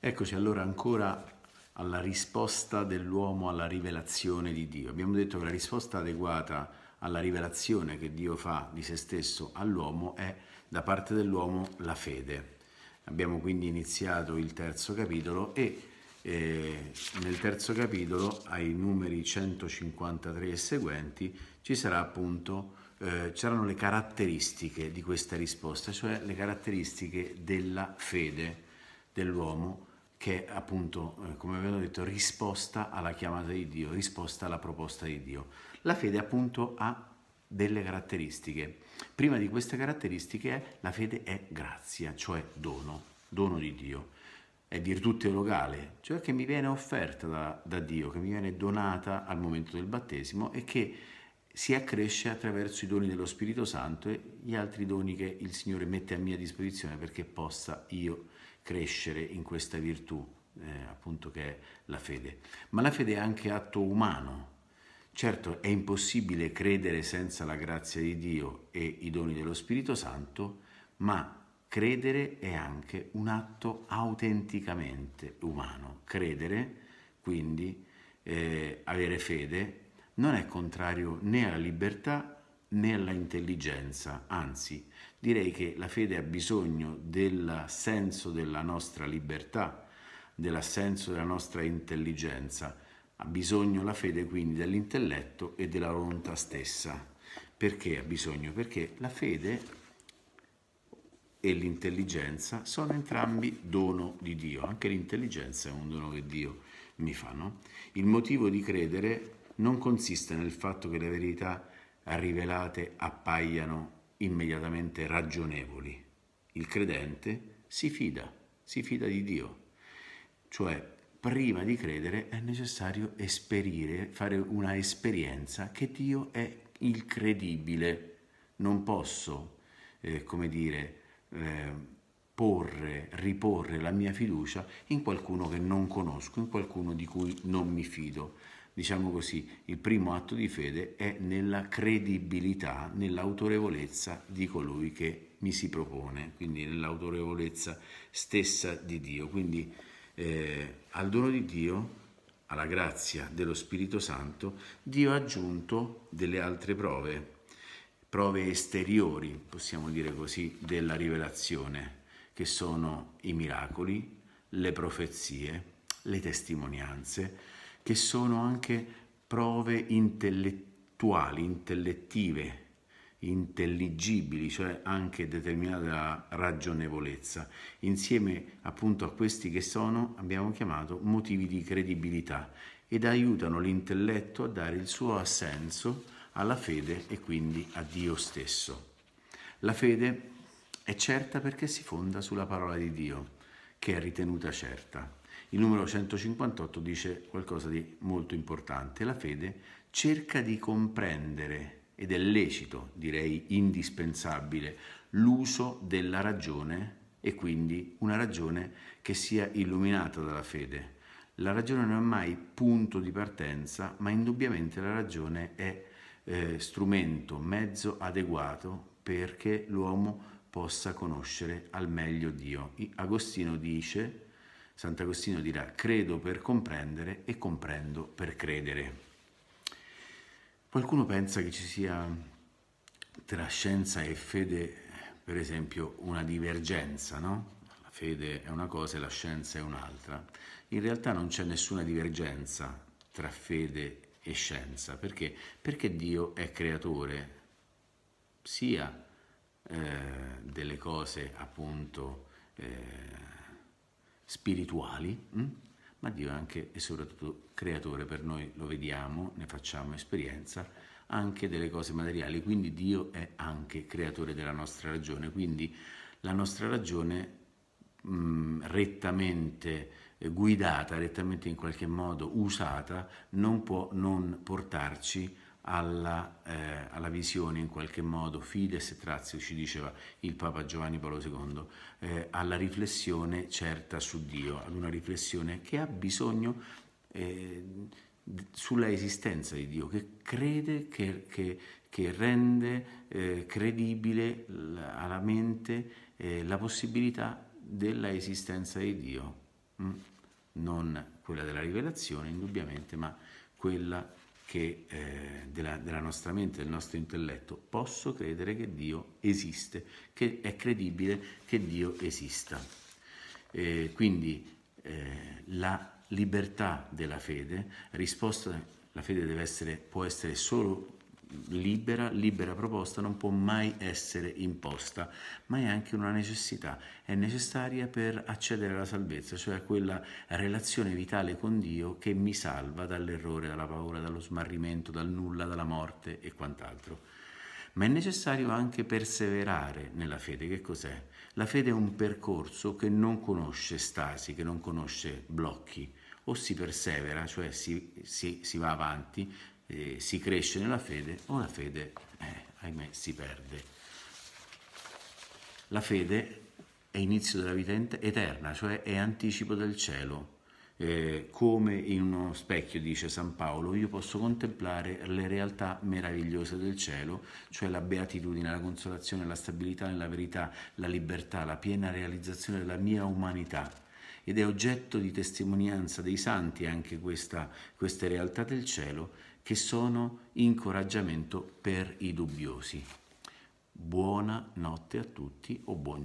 Eccoci allora ancora alla risposta dell'uomo alla rivelazione di Dio. Abbiamo detto che la risposta adeguata alla rivelazione che Dio fa di se stesso all'uomo è da parte dell'uomo la fede. Abbiamo quindi iniziato il terzo capitolo e eh, nel terzo capitolo, ai numeri 153 e seguenti, ci sarà appunto, eh, c'erano le caratteristiche di questa risposta, cioè le caratteristiche della fede dell'uomo che è appunto, eh, come abbiamo detto, risposta alla chiamata di Dio, risposta alla proposta di Dio. La fede appunto ha delle caratteristiche. Prima di queste caratteristiche la fede è grazia, cioè dono, dono di Dio. È virtù teologale, cioè che mi viene offerta da, da Dio, che mi viene donata al momento del battesimo e che si accresce attraverso i doni dello Spirito Santo e gli altri doni che il Signore mette a mia disposizione perché possa io crescere in questa virtù, eh, appunto che è la fede. Ma la fede è anche atto umano. Certo, è impossibile credere senza la grazia di Dio e i doni dello Spirito Santo, ma credere è anche un atto autenticamente umano. Credere, quindi, eh, avere fede, non è contrario né alla libertà né intelligenza, anzi direi che la fede ha bisogno del senso della nostra libertà, dell'assenso della nostra intelligenza, ha bisogno la fede quindi dell'intelletto e della volontà stessa. Perché ha bisogno? Perché la fede e l'intelligenza sono entrambi dono di Dio, anche l'intelligenza è un dono che Dio mi fa. No? Il motivo di credere non consiste nel fatto che la verità è rivelate appaiano immediatamente ragionevoli. Il credente si fida, si fida di Dio, cioè prima di credere è necessario esperire, fare una esperienza che Dio è il credibile. Non posso, eh, come dire, eh, porre, riporre la mia fiducia in qualcuno che non conosco, in qualcuno di cui non mi fido diciamo così, il primo atto di fede è nella credibilità, nell'autorevolezza di colui che mi si propone, quindi nell'autorevolezza stessa di Dio. Quindi eh, al dono di Dio, alla grazia dello Spirito Santo, Dio ha aggiunto delle altre prove, prove esteriori, possiamo dire così, della rivelazione, che sono i miracoli, le profezie, le testimonianze, che sono anche prove intellettuali, intellettive, intelligibili, cioè anche determinate dalla ragionevolezza. Insieme appunto a questi che sono, abbiamo chiamato motivi di credibilità ed aiutano l'intelletto a dare il suo assenso alla fede e quindi a Dio stesso. La fede è certa perché si fonda sulla parola di Dio che è ritenuta certa. Il numero 158 dice qualcosa di molto importante. La fede cerca di comprendere, ed è lecito, direi indispensabile, l'uso della ragione e quindi una ragione che sia illuminata dalla fede. La ragione non è mai punto di partenza, ma indubbiamente la ragione è eh, strumento, mezzo adeguato perché l'uomo possa conoscere al meglio Dio. Agostino dice, Sant'Agostino dirà, credo per comprendere e comprendo per credere. Qualcuno pensa che ci sia tra scienza e fede, per esempio, una divergenza, no? La fede è una cosa e la scienza è un'altra. In realtà non c'è nessuna divergenza tra fede e scienza. Perché? Perché Dio è creatore sia eh, delle cose appunto eh, spirituali, mh? Mm? ma Dio è anche e soprattutto creatore per noi, lo vediamo, ne facciamo esperienza, anche delle cose materiali, quindi Dio è anche creatore della nostra ragione, quindi la nostra ragione mh, mm, rettamente eh, guidata, rettamente in qualche modo usata, non può non portarci a alla, eh, alla, visione in qualche modo, fides e trazio, ci diceva il Papa Giovanni Paolo II, eh, alla riflessione certa su Dio, ad una riflessione che ha bisogno eh, sulla esistenza di Dio, che crede, che, che, che rende eh, credibile la, alla mente eh, la possibilità della esistenza di Dio, mm? non quella della rivelazione indubbiamente, ma quella che, eh, della, della, nostra mente, del nostro intelletto, posso credere che Dio esiste, che è credibile che Dio esista. Eh, quindi eh, la libertà della fede, risposta, la fede essere, può essere solo libera, libera proposta non può mai essere imposta, ma è anche una necessità, è necessaria per accedere alla salvezza, cioè a quella relazione vitale con Dio che mi salva dall'errore, dalla paura, dallo smarrimento, dal nulla, dalla morte e quant'altro. Ma è necessario anche perseverare nella fede. Che cos'è? La fede è un percorso che non conosce stasi, che non conosce blocchi, o si persevera, cioè si, si, si va avanti eh, si cresce nella fede o la fede, eh, ahimè, si perde. La fede è inizio della vita eterna, cioè è anticipo del cielo. Eh, come in uno specchio, dice San Paolo, io posso contemplare le realtà meravigliose del cielo, cioè la beatitudine, la consolazione, la stabilità nella verità, la libertà, la piena realizzazione della mia umanità ed è oggetto di testimonianza dei santi anche questa, queste realtà del cielo che sono incoraggiamento per i dubbiosi. Buona notte a tutti o buon